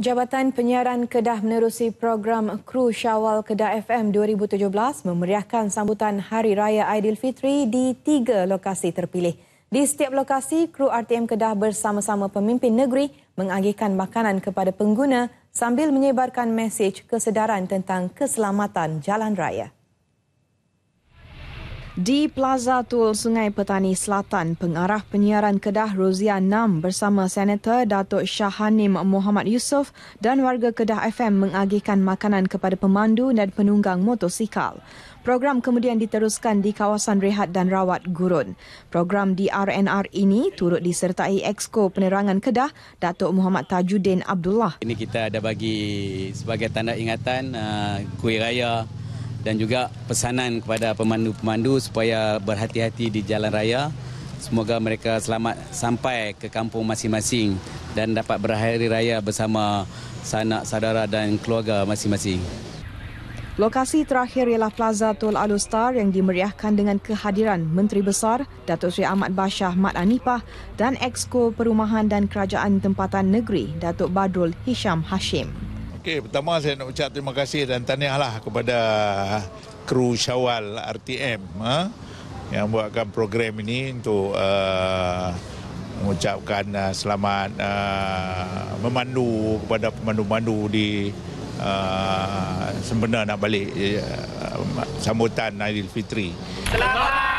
Jabatan Penyiaran Kedah menerusi program Kru Syawal Kedah FM 2017 memeriahkan sambutan Hari Raya Aidilfitri di tiga lokasi terpilih. Di setiap lokasi, kru RTM Kedah bersama-sama pemimpin negeri mengagihkan makanan kepada pengguna sambil menyebarkan mesej kesedaran tentang keselamatan jalan raya. Di Plaza Tul Sungai Petani Selatan, pengarah penyiaran Kedah Rozia Nam bersama Senator Datuk Shah Hanim Muhammad Yusof dan warga Kedah FM mengagihkan makanan kepada pemandu dan penunggang motosikal. Program kemudian diteruskan di kawasan rehat dan rawat gurun. Program di RNR ini turut disertai Exco Penerangan Kedah, Datuk Muhammad Tajuddin Abdullah. Ini kita ada bagi sebagai tanda ingatan uh, kuih raya dan juga pesanan kepada pemandu-pemandu supaya berhati-hati di jalan raya. Semoga mereka selamat sampai ke kampung masing-masing dan dapat berakhir raya bersama sanak saudara dan keluarga masing-masing. Lokasi terakhir ialah Plaza Tul Alustar yang dimeriahkan dengan kehadiran Menteri Besar Datuk Seri Ahmad Bashah Mat Anipah dan Exko Perumahan dan Kerajaan Tempatan Negeri Datuk Badrul Hisham Hashim. Okey, pertama saya nak ucap terima kasih dan tahniahlah kepada kru Syawal RTM ha, yang buatkan program ini untuk uh, mengucapkan uh, selamat uh, memandu kepada pemandu-pemandu di uh, sebenarnya nak balik uh, sambutan Aidilfitri. Selamat